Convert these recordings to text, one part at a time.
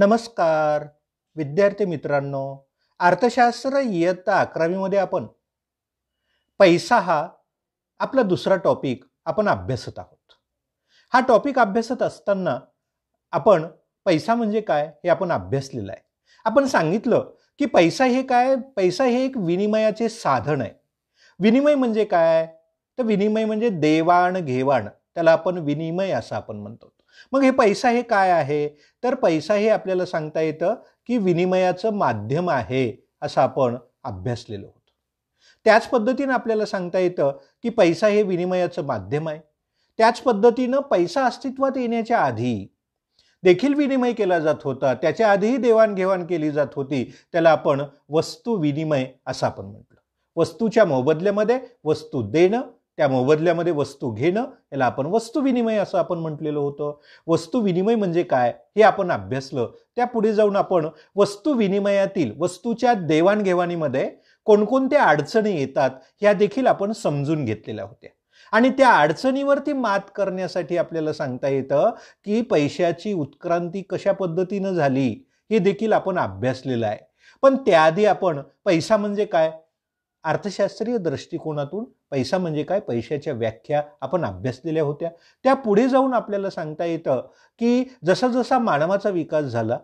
नमस्कार विद्यार्थी मित्रांनो अर्थशास्त्र इयत्ता अकरावीमध्ये आपण पैसा हा आपला दुसरा टॉपिक आपण अभ्यासत आहोत हा टॉपिक अभ्यासत असताना आपण पैसा म्हणजे काय हे आपण अभ्यासलेलं आहे आपण सांगितलं की पैसा हे काय पैसा हे एक विनिमयाचे साधन आहे विनिमय म्हणजे काय तर विनिमय म्हणजे देवाणघेवाण त्याला आपण विनिमय असं आपण म्हणतो मग हे पैसा हे काय आहे तर पैसा हे आपल्याला सांगता येतं की विनिमयाचं माध्यम आहे असं आपण अभ्यासलेलो होतो त्याच पद्धतीनं आपल्याला सांगता येतं की पैसा हे विनिमयाचं माध्यम आहे त्याच पद्धतीनं पैसा अस्तित्वात येण्याच्या आधी देखील विनिमय केला जात होता त्याच्या आधीही देवाणघेवाण केली जात होती त्याला आपण वस्तू विनिमय असं आपण म्हटलं वस्तूच्या मोबदल्यामध्ये वस्तू देणं त्या मोबदल्यामध्ये वस्तू घेणं याला आपण वस्तुविनिमय असं आपण म्हटलेलं होतं वस्तुविनिमय म्हणजे काय हे आपण अभ्यासलं त्या पुढे जाऊन आपण वस्तुविनिमयातील वस्तूच्या देवाणघेवाणीमध्ये कोणकोणत्या अडचणी येतात ह्या देखील आपण समजून घेतलेल्या होत्या आणि त्या अडचणीवरती मात करण्यासाठी आपल्याला सांगता येतं की पैशाची उत्क्रांती कशा पद्धतीनं झाली हे देखील आपण अभ्यासलेलं आहे पण त्याआधी आपण पैसा म्हणजे काय अर्थशास्त्रीय दृष्टिकोनातून पैसा म्हणजे काय पैशाच्या व्याख्या आपण अभ्यासलेल्या होत्या त्या पुढे जाऊन आपल्याला सांगता येतं की जसा जसा मानवाचा विकास झाला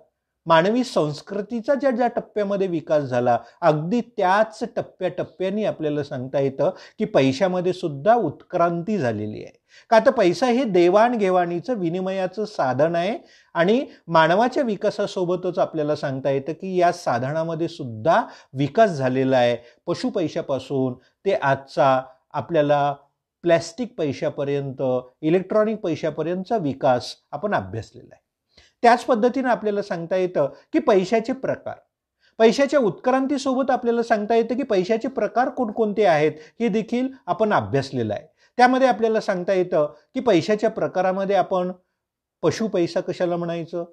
मानवी संस्कृतीचा ज्या ज्या टप्प्यामध्ये विकास झाला अगदी त्याच टप्प्याटप्प्याने आपल्याला सांगता येतं की पैशामध्ये सुद्धा उत्क्रांती झालेली आहे का तर पैसा हे देवाणघेवाणीचं विनिमयाचं साधन आहे आणि मानवाच्या विकासासोबतच आपल्याला सांगता येतं की या साधनामध्ये सुद्धा विकास झालेला आहे पशु पैशापासून ते आजचा आपल्याला प्लॅस्टिक पैशापर्यंत इलेक्ट्रॉनिक पैशापर्यंतचा विकास आपण अभ्यासलेला आहे त्याच पद्धतीनं आपल्याला सांगता येतं की पैशाचे प्रकार पैशाच्या उत्क्रांतीसोबत आपल्याला सांगता येतं की पैशाचे प्रकार कोणकोणते आहेत हे देखील आपण अभ्यासलेलं आहे त्यामध्ये आपल्याला सांगता येतं की पैशाच्या प्रकारामध्ये आपण पशु पैसा कशाला म्हणायचं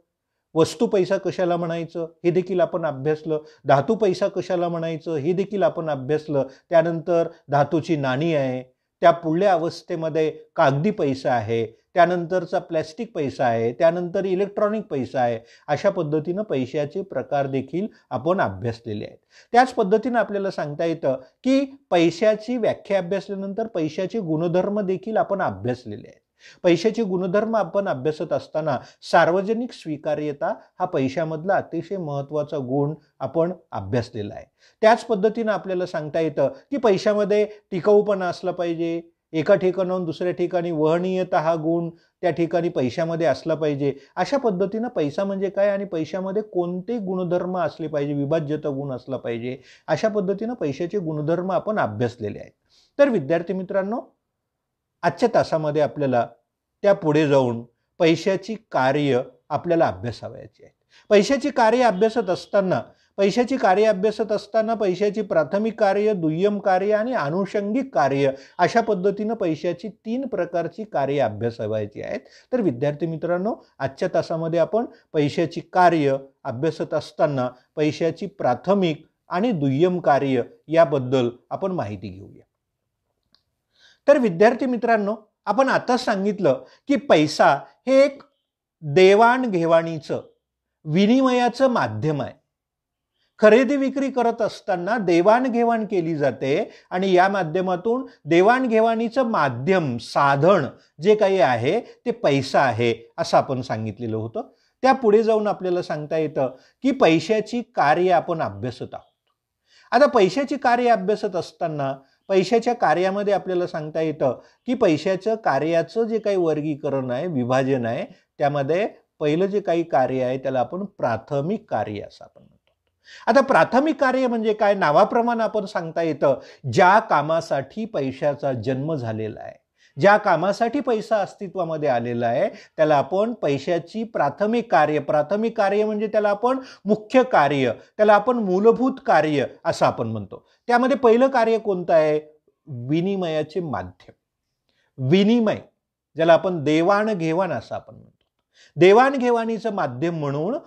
वस्तू पैसा कशाला म्हणायचं हे देखील आपण अभ्यासलं धातू पैसा कशाला म्हणायचं हे देखील आपण अभ्यासलं त्यानंतर धातूची नाणी आहे त्या पुढल्या अवस्थेमध्ये कागदी पैसा आहे त्यानंतरचा प्लॅस्टिक पैसा आहे त्यानंतर इलेक्ट्रॉनिक पैसा आहे अशा पद्धतीनं पैशाचे प्रकार देखील आपण अभ्यासलेले आहेत त्याच पद्धतीनं आपल्याला सांगता येतं की पैशाची व्याख्या अभ्यासल्यानंतर पैशाचे गुणधर्म देखील आपण अभ्यासलेले आहेत पैशाचे गुणधर्म आपण अभ्यासत असताना सार्वजनिक स्वीकार्यता हा पैशामधला अतिशय महत्त्वाचा गुण आपण अभ्यासलेला आहे त्याच पद्धतीनं आपल्याला सांगता येतं की पैशामध्ये टिकाऊपणा असला पाहिजे एका ठिकाणाहून दुसऱ्या ठिकाणी वहनीयता हा गुण त्या ठिकाणी पैशामध्ये असला पाहिजे अशा पद्धतीनं पैसा म्हणजे काय आणि पैशामध्ये कोणते गुणधर्म असले पाहिजे विभाज्यता गुण असला पाहिजे अशा पद्धतीनं पैशाचे गुणधर्म आपण अभ्यासलेले आहेत तर विद्यार्थी मित्रांनो आजच्या तासामध्ये आपल्याला त्या पुढे जाऊन पैशाची कार्य आपल्याला अभ्यासावयाची आहेत पैशाची कार्य अभ्यासत असताना पैशाची कार्य अभ्यासत असताना पैशाची प्राथमिक कार्य दुय्यम कार्य आणि आनुषंगिक कार्य अशा पद्धतीनं पैशाची तीन प्रकारची कार्य अभ्यासवायची आहेत तर विद्यार्थी मित्रांनो आजच्या तासामध्ये आपण पैशाची कार्य अभ्यासत असताना पैशाची प्राथमिक आणि दुय्यम कार्य याबद्दल आपण माहिती घेऊया तर विद्यार्थी मित्रांनो आपण आता सांगितलं की पैसा हे एक देवाणघेवाणीचं विनिमयाचं माध्यम आहे खरेदी विक्री करत असताना देवाणघेवाण केली जाते आणि या माध्यमातून देवाणघेवाणीचं माध्यम साधन जे काही आहे ते पैसा आहे असं आपण सांगितलेलं होतं त्या पुढे जाऊन आपल्याला सांगता येतं की पैशाची कार्य आपण अभ्यासत आहोत आता पैशाची कार्य अभ्यासत असताना पैशाच्या कार्यामध्ये आपल्याला सांगता येतं की पैशाचं कार्याचं जे काही वर्गीकरण आहे विभाजन आहे त्यामध्ये पहिलं जे काही कार्य आहे त्याला आपण प्राथमिक कार्य असं आपण आता प्राथमिक कार्य म्हणजे काय नावाप्रमाणे आपण सांगता येतं ज्या कामासाठी पैशाचा जन्म झालेला आहे ज्या कामासाठी पैसा अस्तित्वामध्ये आलेला आहे त्याला आपण पैशाची प्राथमिक कार्य प्राथमिक कार्य म्हणजे त्याला आपण मुख्य कार्य त्याला आपण मूलभूत कार्य असं आपण म्हणतो त्यामध्ये पहिलं कार्य कोणतं आहे विनिमयाचे माध्यम विनिमय ज्याला आपण देवाणघेवाण असं आपण म्हणतो देवाणघेवाणीचं माध्यम म्हणून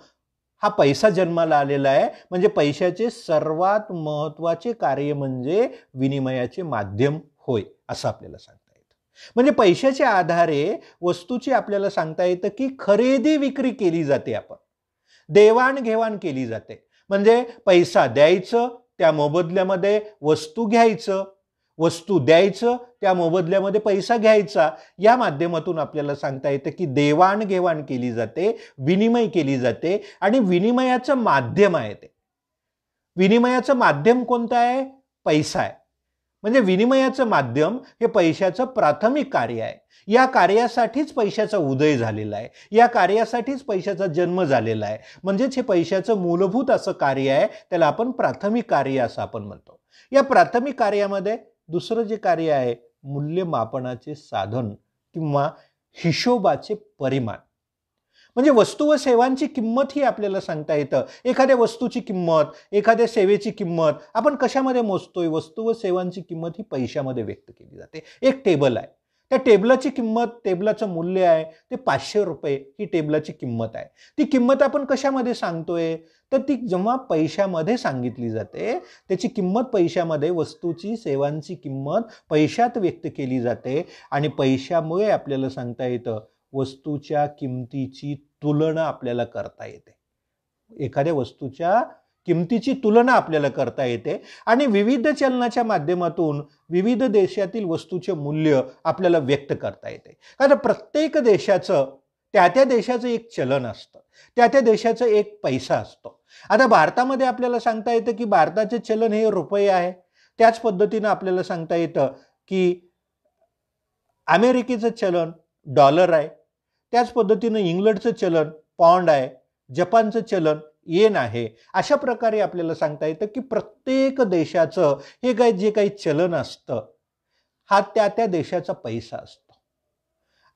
हा पैसा जन्माला आलेला आहे म्हणजे पैशाचे सर्वात महत्त्वाचे कार्य म्हणजे विनिमयाचे माध्यम होय असं आपल्याला सांगता येतं म्हणजे पैशाच्या आधारे वस्तूची आपल्याला सांगता येतं की खरेदी विक्री केली जाते आपण देवाणघेवाण केली जाते म्हणजे पैसा द्यायचं त्या मोबदल्यामध्ये वस्तू घ्यायचं वस्तू द्यायचं त्या मोबदल्यामध्ये पैसा घ्यायचा या माध्यमातून आपल्याला सांगता येतं की देवाणघेवाण केली जाते विनिमय केली जाते आणि विनिमयाचं माध्यम आहे ते विनिमयाचं माध्यम कोणतं आहे पैसा आहे म्हणजे विनिमयाचं माध्यम हे पैशाचं प्राथमिक कार्य आहे या कार्यासाठीच पैशाचा उदय झालेला आहे या कार्यासाठीच पैशाचा जन्म झालेला आहे म्हणजेच हे पैशाचं मूलभूत असं कार्य आहे त्याला आपण प्राथमिक कार्य असं आपण म्हणतो या प्राथमिक कार्यामध्ये दुसरं जे कार्य आहे मूल्यमापनाचे साधन किंवा हिशोबाचे परिमाण म्हणजे वस्तू व सेवांची किंमत ही आपल्याला सांगता येतं एखाद्या वस्तूची किंमत एखाद्या सेवेची किंमत आपण कशामध्ये मोजतोय वस्तू व सेवांची किंमत ही पैशामध्ये व्यक्त केली जाते एक टेबल आहे त्या टेबलाची किंमत टेबलाचं मूल्य आहे ते पाचशे रुपये ही टेबलाची किंमत आहे ती किंमत आपण कशामध्ये सांगतोय तर ती जेव्हा पैशामध्ये सांगितली जाते त्याची किंमत पैशामध्ये वस्तूची सेवांची किंमत पैशात व्यक्त केली जाते आणि पैशामुळे आपल्याला सांगता येतं वस्तूच्या किमतीची तुलना आपल्याला करता येते एखाद्या वस्तूच्या किमतीची तुलना आपल्याला करता येते आणि विविध चलनाच्या माध्यमातून विविध देशातील वस्तूचे मूल्य आपल्याला व्यक्त करता येते कारण प्रत्येक देशाचं त्या त्या देशाचं एक चलन असतं त्या त्या देशाचं एक पैसा असतो आता भारतामध्ये आपल्याला सांगता येतं की भारताचे चलन हे रुपये आहे त्याच पद्धतीनं आपल्याला सांगता येतं की अमेरिकेचं चलन डॉलर आहे त्याच पद्धतीनं इंग्लंडचं चलन पॉन्ड आहे जपानचं चलन येन आहे अशा प्रकारे आपल्याला सांगता येतं की प्रत्येक देशाचं हे काय जे काही चलन असतं हा त्या त्या देशाचा पैसा असतो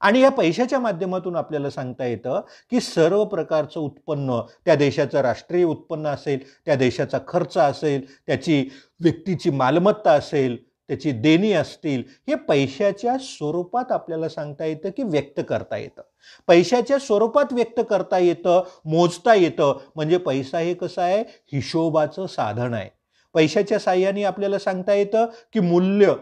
आणि या पैशाच्या माध्यमातून आपल्याला सांगता येतं की सर्व प्रकारचं उत्पन्न त्या देशाचं राष्ट्रीय उत्पन्न असेल त्या देशाचा खर्च असेल त्याची व्यक्तीची मालमत्ता असेल त्याची देणी असतील हे पैशाच्या स्वरूपात आपल्याला सांगता येतं की व्यक्त करता येतं पैशाच्या स्वरूपात व्यक्त करता येतं मोजता येतं म्हणजे पैसा हे कसं आहे हिशोबाचं साधन आहे पैशाच्या साह्याने आपल्याला सांगता येतं की मूल्य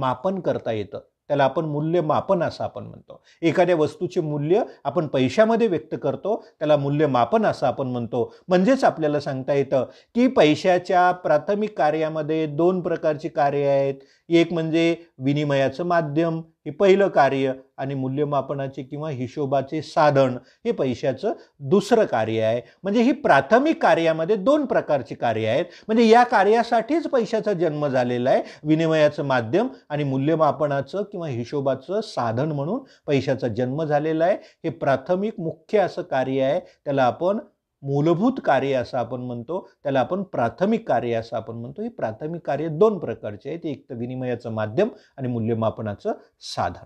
मापन करता येतं त्याला आपण मूल्यमापन असं आपण म्हणतो एखाद्या वस्तूचे मूल्य आपण पैशामध्ये व्यक्त करतो त्याला मूल्यमापन असं आपण म्हणतो म्हणजेच आपल्याला सांगता येतं की पैशाच्या प्राथमिक कार्यामध्ये दोन प्रकारची कार्य आहेत एक म्हणजे विनिमयाचं माध्यम हे पहिलं कार्य आणि मूल्यमापनाचे किंवा हिशोबाचे साधन हे पैशाचं दुसरं कार्य आहे म्हणजे ही प्राथमिक कार्यामध्ये दोन प्रकारची कार्य आहेत म्हणजे या कार्यासाठीच पैशाचा जन्म झालेला आहे विनिमयाचं माध्यम आणि मूल्यमापनाचं किंवा हिशोबाचं साधन म्हणून पैशाचा जन्म झालेला आहे हे प्राथमिक मुख्य असं कार्य आहे त्याला आपण मूलभूत कार्य असं आपण म्हणतो त्याला आपण प्राथमिक कार्य असं आपण म्हणतो ही प्राथमिक कार्य दोन प्रकारचे आहेत एक तर विनिमयाचं माध्यम आणि मूल्यमापनाचं साधन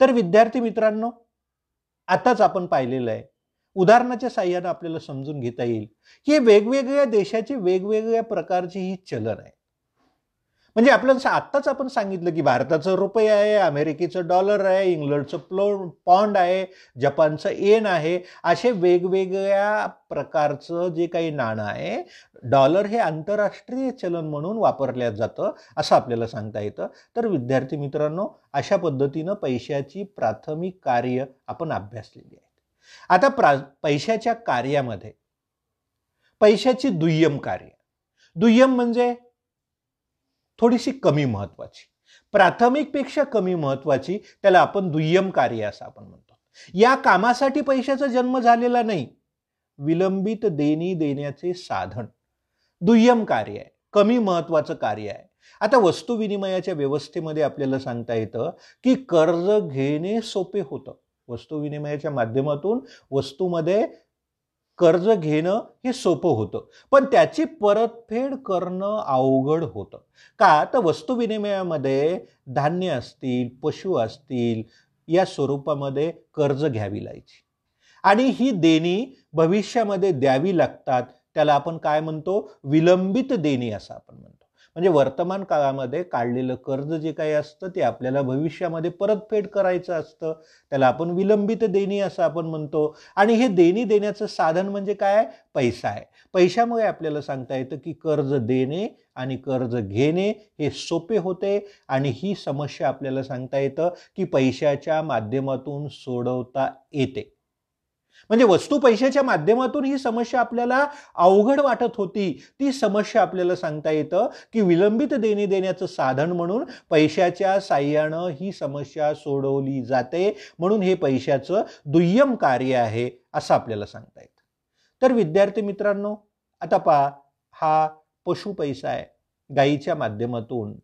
तर विद्यार्थी मित्रांनो आताच आपण पाहिलेलं आहे उदाहरणाच्या साह्यानं आपल्याला समजून घेता येईल की वेगवेगळ्या देशाची वेगवेगळ्या प्रकारची ही चलन आहे म्हणजे आपल्याला आत्ताच आपण सांगितलं की भारताचं रुपये आहे अमेरिकेचं डॉलर आहे इंग्लंडचं प्लो पॉन्ड आहे जपानचं एन आहे असे वेगवेगळ्या प्रकारचं जे काही नाणं आहे डॉलर हे आंतरराष्ट्रीय चलन म्हणून वापरल्या जातं असं आपल्याला सांगता येतं तर विद्यार्थी मित्रांनो अशा पद्धतीनं पैशाची प्राथमिक कार्य आपण अभ्यासलेली आहेत आता प्रा पैशाच्या कार्यामध्ये पैशाची दुय्यम कार्य दुय्यम म्हणजे थोडीशी कमी महत्वाची प्राथमिकपेक्षा कमी महत्वाची त्याला आपण दुय्यम कार्य असं आपण म्हणतो या कामासाठी पैशाचा जन्म झालेला नाही विलंबित देणी देण्याचे साधन दुय्यम कार्य आहे कमी महत्वाचं कार्य आहे आता वस्तू विनिमयाच्या व्यवस्थेमध्ये आपल्याला सांगता येतं की कर्ज घेणे सोपे होतं वस्तू विनिमयाच्या माध्यमातून वस्तूमध्ये कर्ज घेणं हे सोपं होतं पण त्याची परतफेड करणं अवघड होतं का तर वस्तुविनिमयामध्ये धान्य असतील पशु असतील या स्वरूपामध्ये कर्ज घ्यावी लागायची आणि ही देणी भविष्यामध्ये द्यावी लागतात त्याला आपण काय म्हणतो विलंबित देणी असं आपण म्हणतो म्हणजे वर्तमान काळामध्ये काढलेलं कर्ज जे काही असतं ते आपल्याला भविष्यामध्ये परतफेड करायचं असतं त्याला आपण विलंबित देणी असं आपण म्हणतो आणि हे देणी देण्याचं साधन म्हणजे काय पैसा आहे पैशामुळे आपल्याला सांगता येतं की कर्ज देणे आणि कर्ज घेणे हे सोपे होते आणि ही समस्या आपल्याला सांगता येतं की पैशाच्या माध्यमातून सोडवता येते म्हणजे वस्तू पैशाच्या माध्यमातून ही समस्या आपल्याला अवघड वाटत होती ती समस्या आपल्याला सांगता येतं की विलंबित देणे देण्याचं साधन म्हणून पैशाच्या साह्यानं ही समस्या सोडवली जाते म्हणून हे पैशाचं दुय्यम कार्य आहे असं आपल्याला सांगता येतं तर विद्यार्थी मित्रांनो आता पा हा पशु पैसा आहे गाईच्या माध्यमातून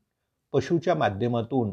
पशुच्या माध्यमातून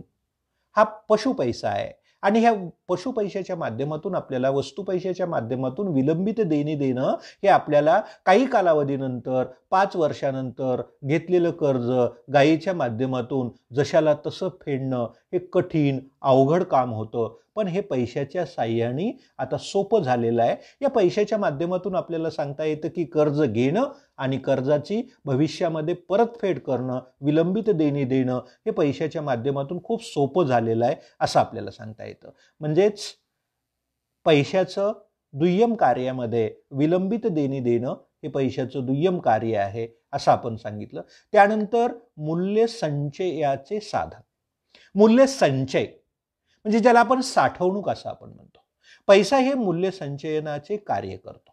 हा पशु पैसा आहे आणि ह्या पशु पैशाच्या माध्यमातून आपल्याला वस्तू पैशाच्या माध्यमातून विलंबित देणी देणं हे आपल्याला काही कालावधीनंतर पाच वर्षानंतर घेतलेलं कर्ज गायीच्या माध्यमातून जशाला तसं फेडणं हे कठीण अवघड काम होतं पण हे पैशाच्या साह्याने आता सोपं झालेलं आहे या पैशाच्या माध्यमातून आपल्याला सांगता येतं की कर्ज घेणं आणि कर्जाची भविष्यामध्ये परतफेड करणं विलंबित देणी देणं हे पैशाच्या माध्यमातून खूप सोपं झालेलं आहे असं आपल्याला सांगता येतं म्हणजेच पैशाचं दुय्यम कार्यामध्ये विलंबित देणी देणं हे पैशाचं दुय्यम कार्य आहे असं आपण सांगितलं त्यानंतर मूल्य संचयाचे साधन मूल्य संचय म्हणजे ज्याला आपण साठवणूक असं आपण म्हणतो पैसा हे मूल्य संचयनाचे कार्य करतो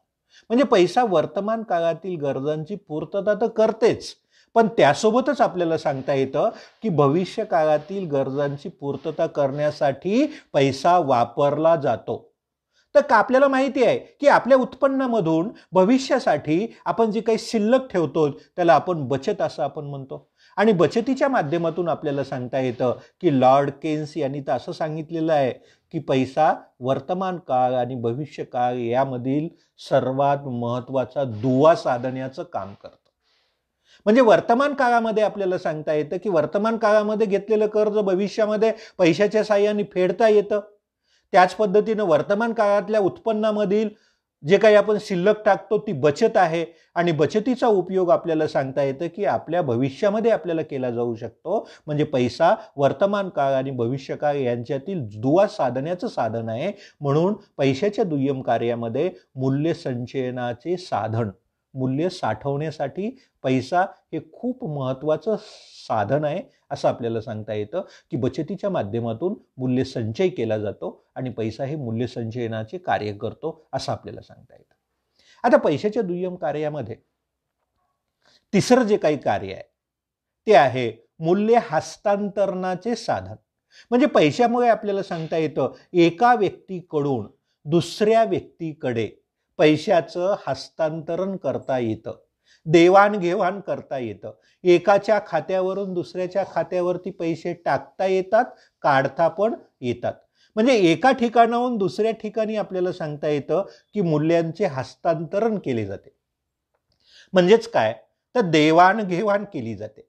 म्हणजे पैसा वर्तमान काळातील गरजांची पूर्तता तर करतेच पण त्यासोबतच आपल्याला सांगता येतं की भविष्य काळातील गरजांची पूर्तता करण्यासाठी पैसा वापरला जातो तर का आपल्याला माहिती आहे की आपल्या उत्पन्नामधून भविष्यासाठी आपण जे काही शिल्लक ठेवतो त्याला आपण बचत असं आपण म्हणतो आणि बचतीच्या माध्यमातून आपल्याला सांगता येतं की लॉर्ड केन्स यांनी तर असं सांगितलेलं आहे की पैसा वर्तमान काळ आणि भविष्य काळ यामधील सर्वात महत्त्वाचा दुवा साधण्याचं काम करतं म्हणजे वर्तमान काळामध्ये आपल्याला सांगता येतं की वर्तमान काळामध्ये घेतलेलं कर्ज भविष्यामध्ये पैशाच्या साह्याने फेडता येतं त्याच पद्धतीनं वर्तमान काळातल्या उत्पन्नामधील जे काही आपण शिल्लक टाकतो ती बचत आहे आणि बचतीचा उपयोग आपल्याला सांगता येतं की आपल्या भविष्यामध्ये आपल्याला केला जाऊ शकतो म्हणजे पैसा वर्तमान काळ आणि भविष्य काळ यांच्यातील दुवा साधण्याचं साधन आहे म्हणून पैशाच्या दुय्यम कार्यामध्ये मूल्य संचयनाचे साधन मूल्य साठवण्यासाठी पैसा हे खूप महत्त्वाचं साधन आहे असं आपल्याला सांगता येतं की बचतीच्या माध्यमातून मूल्य संचय केला जातो आणि पैसा हे मूल्य संचयनाचे कार्य करतो असं आपल्याला सांगता येतं आता पैशाच्या दुय्यम कार्यामध्ये तिसरं जे काही कार्य आहे ते आहे मूल्य हस्तांतरणाचे साधन म्हणजे पैशामुळे आपल्याला सांगता येतं एका व्यक्तीकडून दुसऱ्या व्यक्तीकडे पैशाचं हस्तांतरण करता येतं देवाणघेवाण करता येतं एकाच्या खात्यावरून दुसऱ्याच्या खात्यावरती पैसे टाकता येतात काढता पण येतात म्हणजे एका ठिकाणाहून दुसऱ्या ठिकाणी आपल्याला सांगता येतं की मूल्यांचे हस्तांतरण केले जाते म्हणजेच काय तर देवाणघेवाण केली जाते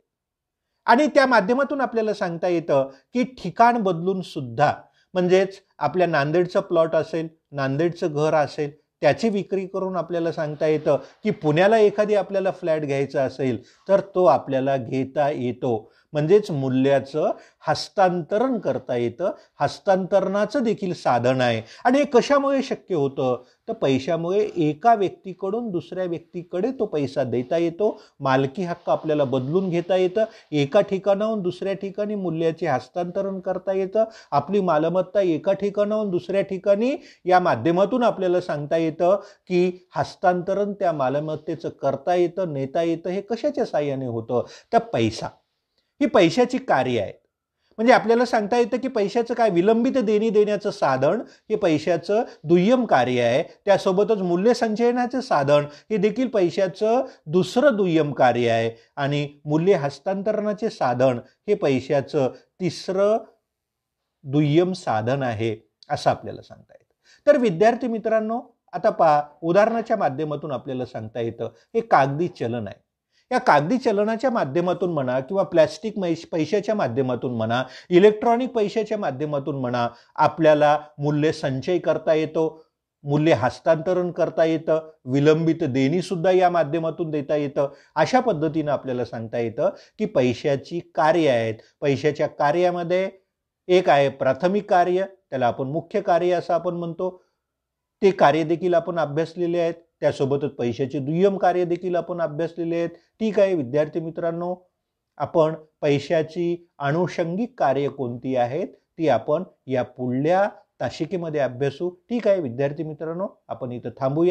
आणि त्या माध्यमातून आपल्याला सांगता येतं की ठिकाण बदलून सुद्धा म्हणजेच आपल्या नांदेडचं प्लॉट असेल नांदेडचं घर असेल त्याची विक्री करून आपल्याला सांगता येतं की पुण्याला एखादी आपल्याला फ्लॅट घ्यायचा असेल तर तो आपल्याला घेता येतो म्हणजेच मूल्याचं हस्तांतरण करता येतं हस्तांतरणाचं देखील साधन आहे आणि हे कशामुळे शक्य होतं तर पैशामुळे एका व्यक्तीकडून दुसऱ्या व्यक्तीकडे तो पैसा देता येतो मालकी हक्क आपल्याला बदलून घेता येतं एका ठिकाणाहून दुसऱ्या ठिकाणी मूल्याचे हस्तांतरण करता येतं आपली मालमत्ता एका ठिकाणाहून दुसऱ्या ठिकाणी या माध्यमातून आपल्याला सांगता येतं की हस्तांतरण त्या मालमत्तेचं करता येतं नेता येतं हे कशाच्या साह्याने होतं तर पैसा ही पैशाची कार्य आहे म्हणजे आपल्याला सांगता येतं की पैशाचं काय विलंबित देणी देण्याचं साधन हे पैशाचं दुय्यम कार्य आहे त्यासोबतच मूल्य संचयनाचं साधन हे देखील पैशाचं दुसरं दुय्यम कार्य आहे आणि मूल्य हस्तांतरणाचे साधन हे पैशाचं तिसरं दुय्यम साधन आहे असं आपल्याला सांगता येतं तर विद्यार्थी मित्रांनो आता पहा उदाहरणाच्या माध्यमातून आपल्याला सांगता येतं हे कागदी चलन आहे या कागदी चलनाच्या माध्यमातून म्हणा किंवा प्लॅस्टिक पैशाच्या माध्यमातून म्हणा इलेक्ट्रॉनिक पैशाच्या माध्यमातून म्हणा आपल्याला मूल्य संचय करता येतो मूल्य हस्तांतरण करता येतं विलंबित देणीसुद्धा या माध्यमातून देता येतं अशा पद्धतीनं आपल्याला सांगता येतं की पैशाची कार्य आहेत पैशाच्या कार्यामध्ये एक आहे प्राथमिक कार्य त्याला आपण मुख्य कार्य असं आपण म्हणतो ते कार्य देखील आपण अभ्यासलेले आहेत त्यासोबतच पैशाचे दुय्यम कार्य देखील आपण अभ्यासलेले आहेत ठीक आहे विद्यार्थी मित्रांनो आपण पैशाची आनुषंगिक कार्य कोणती आहेत ती आपण या पुढल्या ताशिकेमध्ये अभ्यासू ठीक आहे विद्यार्थी मित्रांनो आपण इथं थांबूया